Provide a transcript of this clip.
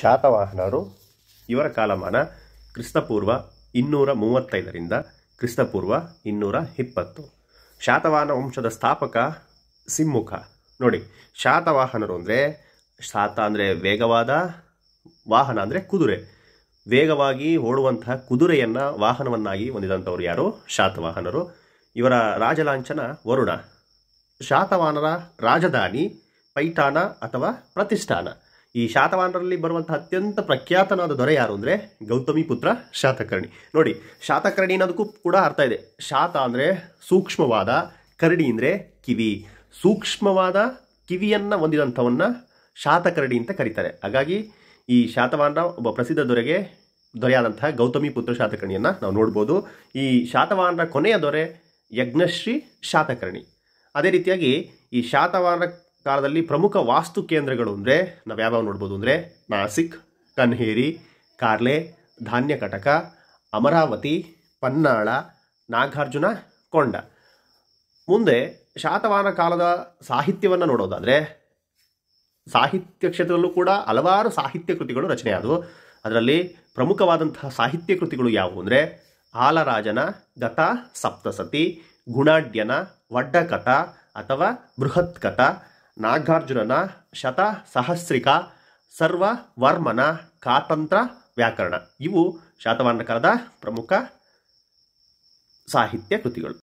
ಶಾತವಾಹನರು ಇವರ ಕಾಲಮಾನ ಕ್ರಿಸ್ತಪೂರ್ವ ಇನ್ನೂರ ಮೂವತ್ತೈದರಿಂದ ಕ್ರಿಸ್ತಪೂರ್ವ ಇನ್ನೂರ ಇಪ್ಪತ್ತು ಶಾತವಾಹನ ವಂಶದ ಸ್ಥಾಪಕ ಸಿಮ್ಮುಖ ನೋಡಿ ಶಾತವಾಹನರು ಅಂದರೆ ಶಾತ ಅಂದರೆ ವೇಗವಾದ ವಾಹನ ಅಂದರೆ ಕುದುರೆ ವೇಗವಾಗಿ ಓಡುವಂತಹ ಕುದುರೆಯನ್ನು ವಾಹನವನ್ನಾಗಿ ಹೊಂದಿದಂಥವ್ರು ಯಾರು ಶಾತವಾಹನರು ಇವರ ರಾಜಲಾಂಛನ ವರುಣ ಶಾತವಾಹನರ ರಾಜಧಾನಿ ಪೈಠಾನ ಅಥವಾ ಪ್ರತಿಷ್ಠಾನ ಈ ಶಾತವಾನರಲ್ಲಿ ಬರುವಂತಹ ಅತ್ಯಂತ ಪ್ರಖ್ಯಾತನಾದ ದೊರೆ ಯಾರು ಅಂದ್ರೆ ಗೌತಮಿ ಪುತ್ರ ಶಾತಕರ್ಣಿ ನೋಡಿ ಶಾತಕರ್ಣಿ ಅನ್ನೋದಕ್ಕೂ ಕೂಡ ಅರ್ಥ ಇದೆ ಶಾತ ಅಂದ್ರೆ ಸೂಕ್ಷ್ಮವಾದ ಕರಡಿ ಅಂದ್ರೆ ಕಿವಿ ಸೂಕ್ಷ್ಮವಾದ ಕಿವಿಯನ್ನ ಹೊಂದಿದಂಥವನ್ನ ಶಾತಕರಡಿ ಅಂತ ಕರೀತಾರೆ ಹಾಗಾಗಿ ಈ ಶಾತವಾನರ ಒಬ್ಬ ಪ್ರಸಿದ್ಧ ದೊರೆಗೆ ದೊರೆಯಾದಂತಹ ಗೌತಮಿ ಪುತ್ರ ಶಾತಕರ್ಣಿಯನ್ನ ನಾವು ನೋಡ್ಬೋದು ಈ ಶಾತವಾನರ ಕೊನೆಯ ದೊರೆ ಯಜ್ಞಶ್ರೀ ಶಾತಕರ್ಣಿ ಅದೇ ರೀತಿಯಾಗಿ ಈ ಶಾತವಾಹನ ಕಾಲದಲ್ಲಿ ಪ್ರಮುಖ ವಾಸ್ತು ಕೇಂದ್ರಗಳು ಅಂದರೆ ನಾವು ಯಾವ್ಯಾವ ನೋಡ್ಬೋದು ಅಂದರೆ ನಾಸಿಕ್ ಕನ್ಹೇರಿ ಕಾರ್ಲೆ ಧಾನ್ಯ ಕಟಕ ಅಮರಾವತಿ ಪನ್ನಾಳ ನಾಗಾರ್ಜುನ ಕೊಂಡ ಮುಂದೆ ಶಾತವಾಹನ ಕಾಲದ ಸಾಹಿತ್ಯವನ್ನು ನೋಡೋದಾದರೆ ಸಾಹಿತ್ಯ ಕ್ಷೇತ್ರದಲ್ಲೂ ಕೂಡ ಹಲವಾರು ಸಾಹಿತ್ಯ ಕೃತಿಗಳು ರಚನೆಯಾದವು ಅದರಲ್ಲಿ ಪ್ರಮುಖವಾದಂತಹ ಸಾಹಿತ್ಯ ಕೃತಿಗಳು ಯಾವುವು ಅಂದರೆ ಆಲರಾಜನ ಗತ ಸಪ್ತಸತಿ ಗುಣಾಢ್ಯನ ವಡ್ಡಕಥ ಅಥವಾ ಬೃಹತ್ ಕಥ ನಾಗಾರ್ಜುನನ ಶತ ಸಹಸ್ರಿಕ ಸರ್ವ ವರ್ಮನ ಕಾತಂತ್ರ ವ್ಯಾಕರಣ ಇವು ಶಾತವಾಹನ ಪ್ರಮುಖ ಸಾಹಿತ್ಯ ಕೃತಿಗಳು